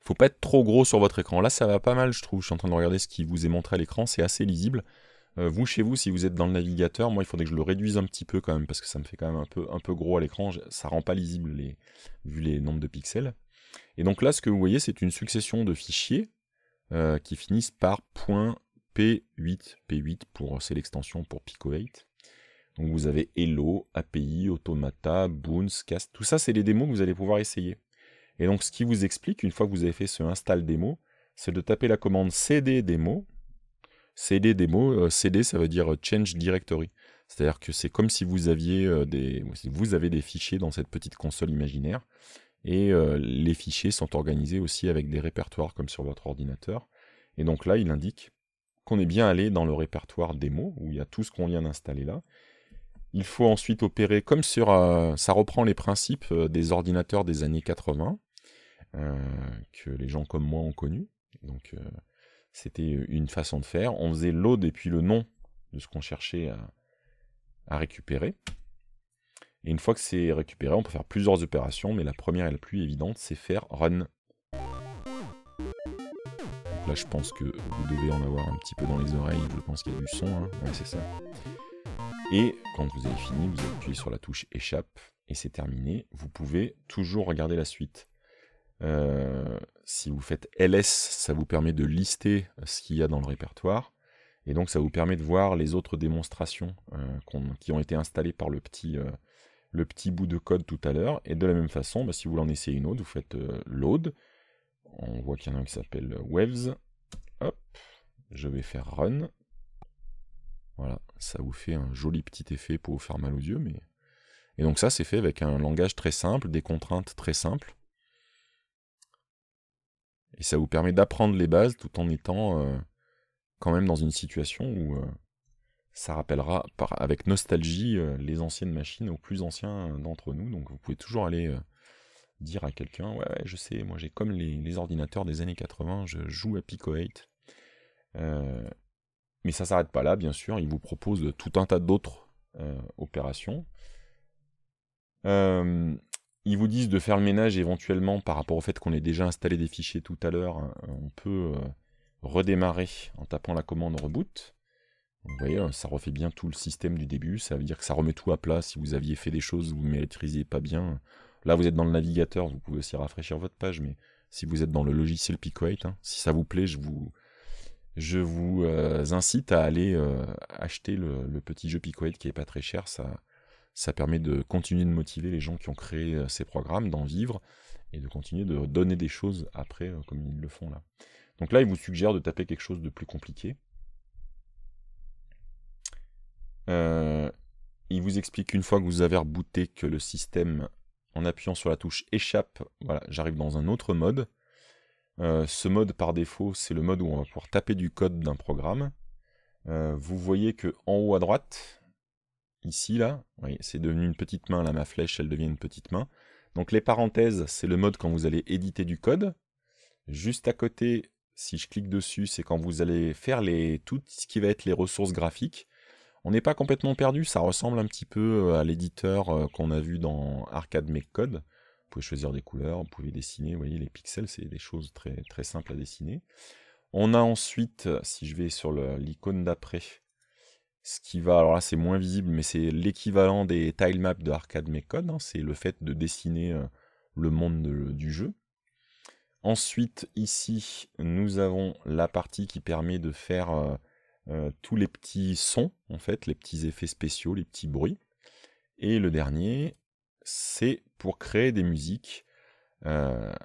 Speaker 1: faut pas être trop gros sur votre écran. Là, ça va pas mal, je trouve. Je suis en train de regarder ce qui vous est montré à l'écran, c'est assez lisible. Euh, vous, chez vous, si vous êtes dans le navigateur, moi, il faudrait que je le réduise un petit peu quand même, parce que ça me fait quand même un peu, un peu gros à l'écran. Ça rend pas lisible les, vu les nombres de pixels. Et donc là, ce que vous voyez, c'est une succession de fichiers euh, qui finissent par .p8. P8 pour euh, c'est l'extension pour Pico8. Donc vous avez Hello, API, Automata, Boons, Cast. Tout ça, c'est les démos que vous allez pouvoir essayer. Et donc, ce qui vous explique, une fois que vous avez fait ce install démo, c'est de taper la commande cd démo. cd démo, euh, cd, ça veut dire change directory. C'est-à-dire que c'est comme si vous aviez euh, des, vous avez des fichiers dans cette petite console imaginaire, et euh, les fichiers sont organisés aussi avec des répertoires comme sur votre ordinateur. Et donc là, il indique qu'on est bien allé dans le répertoire démo, où il y a tout ce qu'on vient d'installer là. Il faut ensuite opérer, comme sur, ça reprend les principes des ordinateurs des années 80, euh, que les gens comme moi ont connu. Donc euh, c'était une façon de faire. On faisait l'eau et puis le nom de ce qu'on cherchait à, récupérer. Et une fois que c'est récupéré, on peut faire plusieurs opérations, mais la première et la plus évidente, c'est faire run. là, je pense que vous devez en avoir un petit peu dans les oreilles, je pense qu'il y a du son, hein. c'est ça. Et quand vous avez fini, vous appuyez sur la touche échappe, et c'est terminé. Vous pouvez toujours regarder la suite. Euh, si vous faites ls, ça vous permet de lister euh, ce qu'il y a dans le répertoire. Et donc ça vous permet de voir les autres démonstrations euh, qui ont été installées par le petit, le petit bout de code tout à l'heure. Et de la même façon, bah, si vous voulez en essayer une autre, vous faites load. On voit qu'il y en a un qui s'appelle waves. Hop, je vais faire run. Voilà, ça vous fait un joli petit effet pour vous faire mal aux yeux. Mais... Et donc ça, c'est fait avec un langage très simple, des contraintes très simples. Et ça vous permet d'apprendre les bases tout en étant euh, quand même dans une situation où euh, ça rappellera avec nostalgie euh, les anciennes machines aux plus anciens d'entre nous. Donc vous pouvez toujours aller dire à quelqu'un ouais, je sais, moi j'ai comme les, ordinateurs des années 80, je joue à Pico 8. mais ça ne s'arrête pas là, bien sûr. il vous propose tout un tas d'autres opérations. Euh, ils vous disent de faire le ménage éventuellement par rapport au fait qu'on ait déjà installé des fichiers tout à l'heure. Euh, on peut euh, redémarrer en tapant la commande reboot. Vous voyez, hein, ça refait bien tout le système du début. Ça veut dire que ça remet tout à plat. Si vous aviez fait des choses vous ne maîtrisiez pas bien, là vous êtes dans le navigateur, vous pouvez aussi rafraîchir votre page, mais si vous êtes dans le logiciel PicoAid, hein, si ça vous plaît, je vous, je vous euh, incite à aller acheter le, petit jeu PicoAid qui est pas très cher. Ça, ça permet de continuer de motiver les gens qui ont créé euh, ces programmes, d'en vivre, et de continuer de donner des choses après, euh, comme ils le font là. Donc là, il vous suggère de taper quelque chose de plus compliqué. Euh, il vous explique une fois que vous avez rebooté que le système, en appuyant sur la touche échappe, voilà, j'arrive dans un autre mode. ce mode par défaut, c'est le mode où on va pouvoir taper du code d'un programme. vous voyez que en haut à droite, ici, là. c'est devenu une petite main, là, ma flèche, elle devient une petite main. Donc les parenthèses, c'est le mode quand vous allez éditer du code. Juste à côté, si je clique dessus, c'est quand vous allez faire les, tout ce qui va être les ressources graphiques. On n'est pas complètement perdu, ça ressemble un petit peu euh, à l'éditeur euh, qu'on a vu dans Arcade Make Code. Vous pouvez choisir des couleurs, vous pouvez dessiner, vous voyez les pixels, c'est des choses très, très simples à dessiner. On a ensuite, si je vais sur l'icône d'après, ce qui va, alors là c'est moins visible, mais c'est l'équivalent des tilemaps de Arcade Mecode, hein. c'est le fait de dessiner euh, le monde du jeu. Ensuite, ici, nous avons la partie qui permet de faire euh, euh, tous les petits sons, en fait, les petits effets spéciaux, les petits bruits. Et le dernier, c'est pour créer des musiques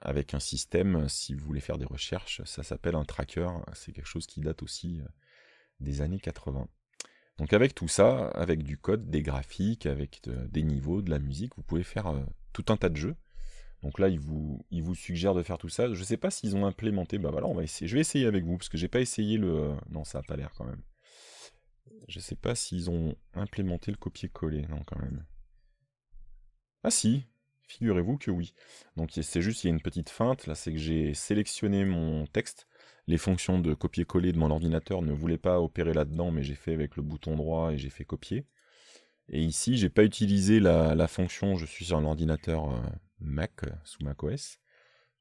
Speaker 1: avec un système, si vous voulez faire des recherches, ça s'appelle un tracker, c'est quelque chose qui date aussi des années 80. Donc avec tout ça, avec du code, des graphiques, avec des niveaux, de la musique, vous pouvez faire euh, tout un tas de jeux. Donc là, ils vous, ils vous suggèrent de faire tout ça. Je ne sais pas s'ils ont implémenté. Bah voilà, on va essayer. Je vais essayer avec vous parce que j'ai pas essayé le. Euh, non, ça a pas l'air quand même. Je ne sais pas s'ils ont implémenté le copier-coller. Non, quand même. Ah si, figurez-vous que oui. Donc c'est juste, qu'il y a une petite feinte. Là, c'est que j'ai sélectionné mon texte les fonctions de copier-coller de mon ordinateur ne voulaient pas opérer là-dedans, mais j'ai fait avec le bouton droit et j'ai fait copier. Et ici, j'ai pas utilisé la, fonction, je suis sur un ordinateur euh, Mac, euh, sous macOS.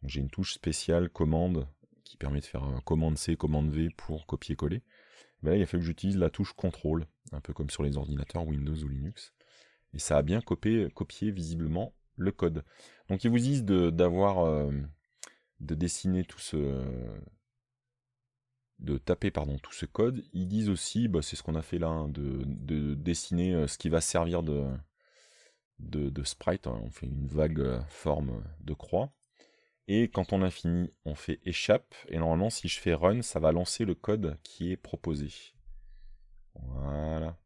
Speaker 1: J'ai une touche spéciale commande qui permet de faire commande C, commande V pour copier-coller. Là, il a fallu que j'utilise la touche contrôle, un peu comme sur les ordinateurs Windows ou Linux. Et ça a bien copié, visiblement le code. Donc il vous disent d'avoir, euh, de, dessiner tout ce, de taper pardon, tout ce code. Ils disent aussi, bah, c'est ce qu'on a fait là, hein, de, dessiner euh, ce qui va servir de, de, sprite. Hein, on fait une vague euh, forme de croix. Et quand on a fini, on fait échappe. Et normalement, si je fais run, ça va lancer le code qui est proposé. Voilà.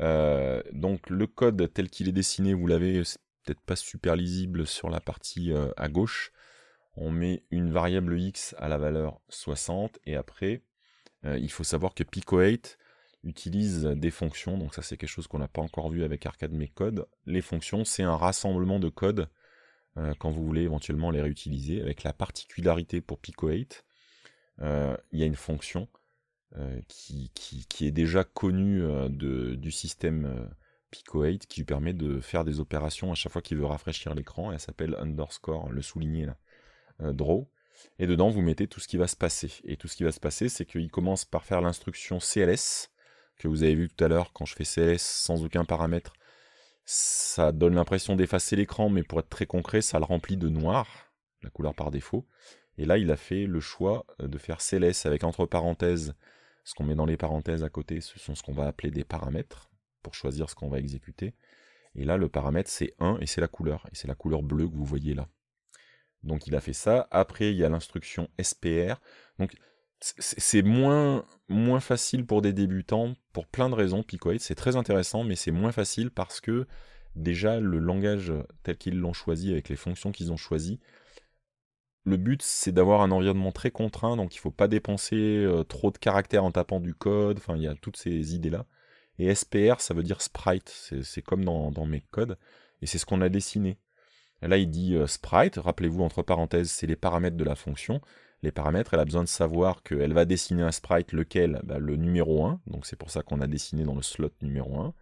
Speaker 1: Euh, donc le code tel qu'il est dessiné, vous l'avez, peut-être pas super lisible sur la partie à gauche on met une variable x à la valeur 60 et après euh, il faut savoir que Pico8 utilise des fonctions, donc ça c'est quelque chose qu'on n'a pas encore vu avec Arcade Code. Les fonctions, c'est un rassemblement de codes euh, quand vous voulez éventuellement les réutiliser, avec la particularité pour Pico8, euh, il y a une fonction qui, qui, est déjà connue de, du système Pico8 qui lui permet de faire des opérations à chaque fois qu'il veut rafraîchir l'écran, Et elle s'appelle underscore, le souligner là. Euh, draw, et dedans vous mettez tout ce qui va se passer. Et tout ce qui va se passer, c'est qu'il commence par faire l'instruction CLS, que vous avez vu tout à l'heure, quand je fais CLS sans aucun paramètre, ça donne l'impression d'effacer l'écran, mais pour être très concret, ça le remplit de noir, la couleur par défaut. Et là, il a fait le choix euh, de faire CLS avec entre parenthèses, ce qu'on met dans les parenthèses à côté, ce sont ce qu'on va appeler des paramètres, pour choisir ce qu'on va exécuter. Et là, le paramètre, c'est 1 et c'est la couleur. Et c'est la couleur bleue que vous voyez là. Donc il a fait ça. Après, il y a l'instruction SPR. Donc c'est moins, moins facile pour des débutants pour plein de raisons. Pico8. c'est très intéressant, mais c'est moins facile parce que déjà le langage tel qu'ils l'ont choisi, avec les fonctions qu'ils ont choisies, le but c'est d'avoir un environnement très contraint, donc il ne faut pas dépenser euh, trop de caractères en tapant du code, enfin il y a toutes ces idées-là. Et SPR, ça veut dire sprite, c'est comme dans, dans mes codes, et c'est ce qu'on a dessiné. Là, il dit euh, sprite. Rappelez-vous, entre parenthèses, c'est les paramètres de la fonction. Les paramètres, elle a besoin de savoir qu'elle va dessiner un sprite, lequel bah, Le numéro 1. Donc c'est pour ça qu'on a dessiné dans le slot numéro 1.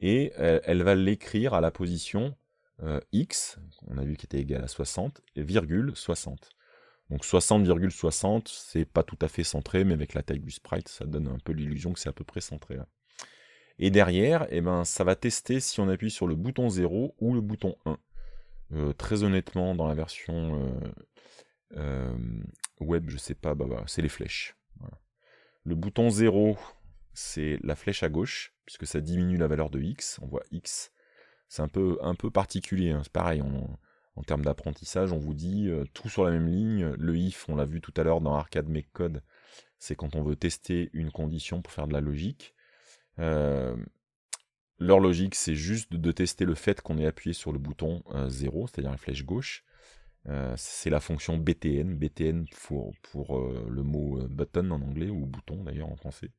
Speaker 1: Et euh, elle, va l'écrire à la position euh, x, on a vu qu'il était égal à 60, virgule 60. Donc 60,60, 60, c'est pas tout à fait centré, mais avec la taille du sprite, ça donne un peu l'illusion que c'est à peu près centré. Là. Et derrière, eh ben, ça va tester si on appuie sur le bouton 0 ou le bouton 1. Euh, très honnêtement, dans la version euh, euh, web, je sais pas, bah, bah c'est les flèches. Le bouton 0, c'est la flèche à gauche, puisque ça diminue la valeur de x. On voit x. C'est un peu, un peu particulier. Hein. C'est pareil, en termes d'apprentissage, on vous dit tout sur la même ligne. Le if, on l'a vu tout à l'heure dans Arcade Make Code, c'est quand on veut tester une condition pour faire de la logique. Leur logique, c'est juste de tester le fait qu'on ait appuyé sur le bouton 0, euh, c'est-à-dire la flèche gauche. Euh, c'est la fonction btn, btn pour, euh, le mot button en anglais ou bouton d'ailleurs en français.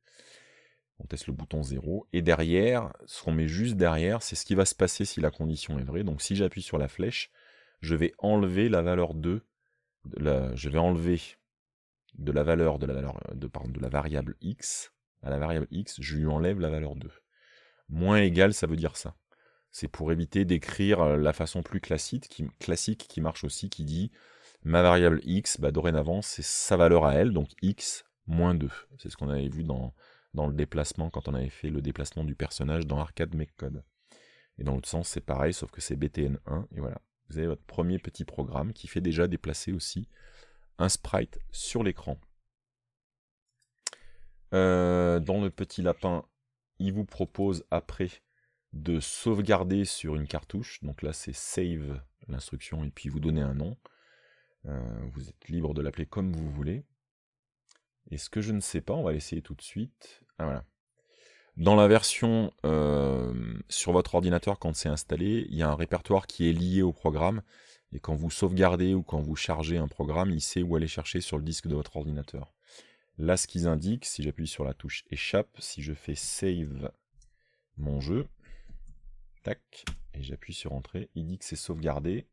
Speaker 1: On teste le bouton 0 et derrière, ce qu'on met juste derrière, c'est ce qui va se passer si la condition est vraie. Donc si j'appuie sur la flèche, je vais enlever la valeur 2, de la, je vais enlever de la valeur de la valeur de la variable x à la variable x, je lui enlève la valeur 2. Moins égal, ça veut dire ça. C'est pour éviter d'écrire euh, la façon plus classique qui, classique qui marche aussi, qui dit ma variable x, bah, dorénavant, c'est sa valeur à elle, donc x moins 2. C'est ce qu'on avait vu dans, dans le déplacement, quand on avait fait le déplacement du personnage dans Arcade Et dans l'autre sens, c'est pareil, sauf que c'est BTN1, et voilà. Vous avez votre premier petit programme qui fait déjà déplacer aussi un sprite sur l'écran. Euh, dans le petit lapin, il vous propose après de sauvegarder sur une cartouche. Donc là, c'est save l'instruction et puis vous donnez un nom. Euh, vous êtes libre de l'appeler comme vous voulez. Et ce que je ne sais pas, on va l'essayer tout de suite. Ah, voilà. Dans la version euh, sur votre ordinateur, quand c'est installé, il y a un répertoire qui est lié au programme. Et quand vous sauvegardez ou quand vous chargez un programme, il sait où aller chercher sur le disque de votre ordinateur. Là, ce qu'ils indiquent, si j'appuie sur la touche échappe, si je fais save mon jeu, tac, et j'appuie sur entrée, il dit que c'est sauvegardé.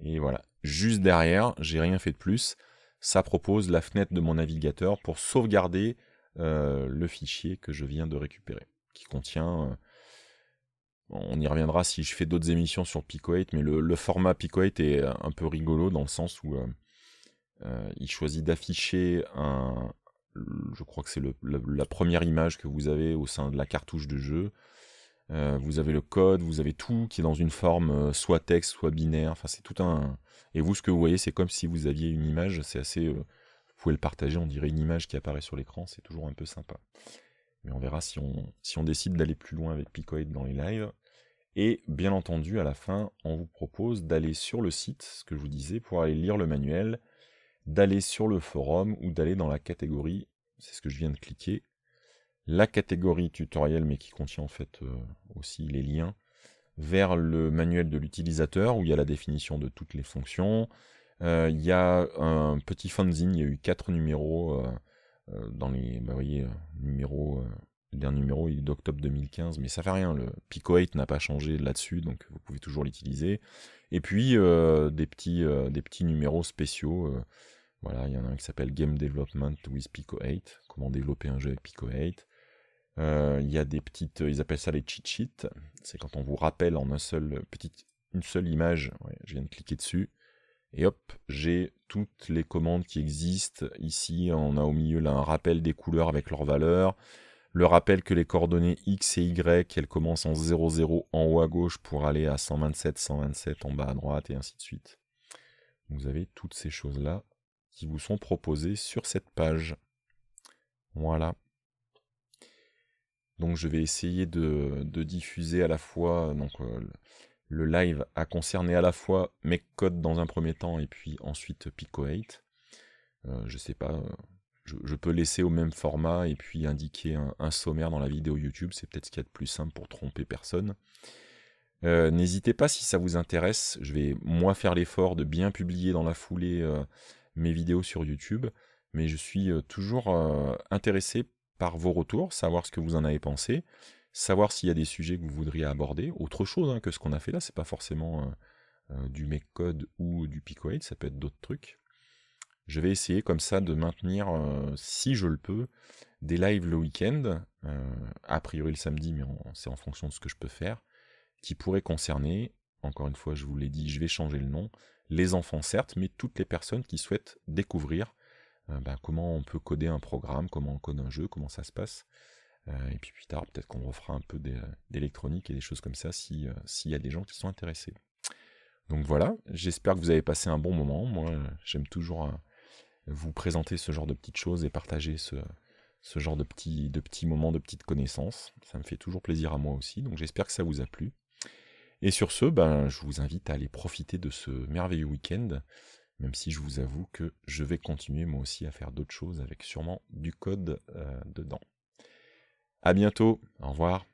Speaker 1: Et voilà, juste derrière, j'ai rien fait de plus. Ça propose la fenêtre de mon navigateur pour sauvegarder euh, le fichier que je viens de récupérer, qui contient euh, on y reviendra si je fais d'autres émissions sur Pico 8, mais le, format Pico 8 est un peu rigolo dans le sens où euh, euh, il choisit d'afficher un, je crois que c'est la, première image que vous avez au sein de la cartouche de jeu. Euh, vous avez le code, vous avez tout qui est dans une forme euh, soit texte, soit binaire. Enfin, c'est tout un. Et vous, ce que vous voyez, c'est comme si vous aviez une image. C'est assez. vous pouvez le partager. On dirait une image qui apparaît sur l'écran. C'est toujours un peu sympa. Mais on verra si on, si on décide d'aller plus loin avec Picoid dans les lives. Et bien entendu, à la fin, on vous propose d'aller sur le site, ce que je vous disais, pour aller lire le manuel d'aller sur le forum ou d'aller dans la catégorie, c'est ce que je viens de cliquer, la catégorie tutoriel, mais qui contient en fait euh, aussi les liens vers le manuel de l'utilisateur où il y a la définition de toutes les fonctions. Euh, il y a un petit fanzine, il y a eu quatre numéros euh, dans les bah, numéros numéro il est d'octobre 2015, mais ça fait rien, le Pico 8 n'a pas changé là-dessus, donc vous pouvez toujours l'utiliser. Et puis euh, des, petits, euh, des petits numéros spéciaux. Euh, voilà, il y en a un qui s'appelle Game Development with Pico 8, comment développer un jeu avec Pico 8. Il y a des petites, ils appellent ça les cheat sheets, c'est quand on vous rappelle en un seul, petite, une seule image, je viens de cliquer dessus, et hop, j'ai toutes les commandes qui existent. Ici, on a au milieu là un rappel des couleurs avec leurs valeurs. Le rappel que les coordonnées X et Y, elles commencent en 0,0 en haut à gauche pour aller à 127, 127 en bas à droite et ainsi de suite. Vous avez toutes ces choses-là qui vous sont proposées sur cette page. Voilà. Donc je vais essayer de, diffuser à la fois, donc euh, le live à concerner à la fois mes codes dans un premier temps et puis ensuite Pico 8. Je euh, je sais pas, euh, je, peux laisser au même format et puis indiquer un, sommaire dans la vidéo YouTube. C'est peut-être ce qu'il y a de plus simple pour tromper personne. Euh, n'hésitez pas si ça vous intéresse. Je vais moi faire l'effort de bien publier dans la foulée euh, mes vidéos sur YouTube, mais je suis euh, toujours intéressé par vos retours, savoir ce que vous en avez pensé, savoir s'il y a des sujets que vous voudriez aborder. Autre chose hein, que ce qu'on a fait là, c'est pas forcément du Code ou du PicoAid, ça peut être d'autres trucs je vais essayer comme ça de maintenir, euh, si je le peux, des lives le week-end, euh, a priori le samedi, mais c'est en fonction de ce que je peux faire, qui pourraient concerner, encore une fois je vous l'ai dit, je vais changer le nom, les enfants certes, mais toutes les personnes qui souhaitent découvrir euh, bah, comment on peut coder un programme, comment on code un jeu, comment ça se passe. et puis plus tard, peut-être qu'on refera un peu d'électronique et des choses comme ça s'il y a des gens qui sont intéressés. Donc voilà, j'espère que vous avez passé un bon moment. Moi, j'aime toujours vous présenter ce genre de petites choses et partager ce, genre de petits, de petits moments, de petites connaissances. Ça me fait toujours plaisir à moi aussi, donc j'espère que ça vous a plu. Et sur ce, ben, je vous invite à aller profiter de ce merveilleux week-end, même si je vous avoue que je vais continuer moi aussi à faire d'autres choses avec sûrement du code euh, dedans. À bientôt, au revoir.